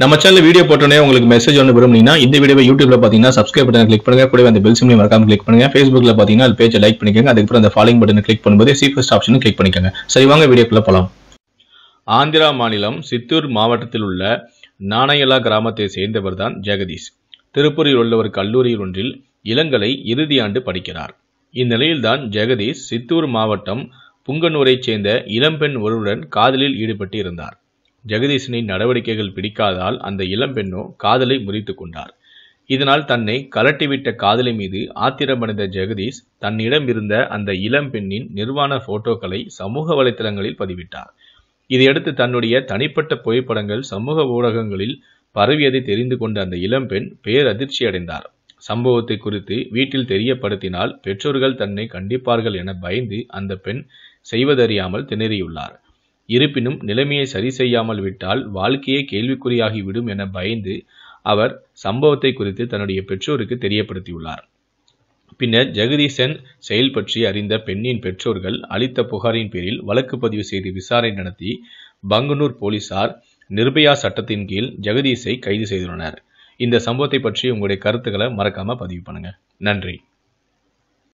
நம்ம channel video போட்டோன்னே உங்களுக்கு மெசேஜ் ஒன்று விரும்புனீங்கன்னா இந்த வீடியோ யூடியூப்ல பார்த்தீங்கன்னா சப்ஸ்கிரைப் பட்டன் கிளிக் பண்ணுங்க கூட அந்த பெல் சிம்லையும் மறக்காம கிளிக் பண்ணுங்க ஃபேஸ்புக்ல பார்த்தீங்கன்னா அது பேஜை லைக் பண்ணிக்கோங்க அதுக்கப்புறம் அந்த ஃபாலோ பட்டனை கிளிக் பண்ணும்போது சீஃபஸ்ட் ஆப்ஷனும் கிளிக் பண்ணிக்கோங்க சரி வாங்க வீடியோக்குள்ள போகலாம் ஆந்திரா மாநிலம் சித்தூர் மாவட்டத்தில் உள்ள நாணயலா கிராமத்தை சேர்ந்தவர் தான் ஜெகதீஷ் திருப்பூரில் உள்ள ஒரு கல்லூரியில் ஒன்றில் இளங்கலை இறுதியாண்டு படிக்கிறார் இந்நிலையில்தான் ஜெகதீஷ் சித்தூர் மாவட்டம் புங்கனூரைச் சேர்ந்த இளம்பெண் ஒருவருடன் காதலில் ஈடுபட்டு இருந்தார் ஜெகதீசனின் நடவடிக்கைகள் பிடிக்காதால் அந்த இளம்பெண்ணோ காதலை முறித்து கொண்டார் இதனால் தன்னை கலட்டிவிட்ட காதலி மீது ஆத்திரமடைந்த ஜெகதீஷ் தன்னிடம் இருந்த அந்த இளம்பெண்ணின் நிர்வாண போட்டோக்களை சமூக வலைத்தளங்களில் பதிவிட்டார் இதையடுத்து தன்னுடைய தனிப்பட்ட புகைப்படங்கள் சமூக ஊடகங்களில் பரவியதை தெரிந்து கொண்ட அந்த இளம்பெண் பேரதிர்ச்சி அடைந்தார் சம்பவத்தை குறித்து வீட்டில் தெரியப்படுத்தினால் பெற்றோர்கள் தன்னை கண்டிப்பார்கள் என பயந்து அந்த பெண் செய்வதறியாமல் திணறியுள்ளார் இருப்பினும் நிலைமையை சரி செய்யாமல் விட்டால் வாழ்க்கையே கேள்விக்குறியாகிவிடும் என பயந்து அவர் சம்பவத்தை குறித்து தன்னுடைய பெற்றோருக்கு தெரியப்படுத்தியுள்ளார் பின்னர் ஜெகதீசன் செயல் பற்றி அறிந்த பெண்ணின் பெற்றோர்கள் அளித்த புகாரின் பேரில் வழக்கு பதிவு செய்து விசாரணை நடத்தி பங்கனூர் போலீசார் நிர்பயா சட்டத்தின் கீழ் ஜெகதீஷை கைது செய்துள்ளனர் இந்த சம்பவத்தை பற்றி உங்களுடைய கருத்துக்களை மறக்காம பதிவு பண்ணுங்க நன்றி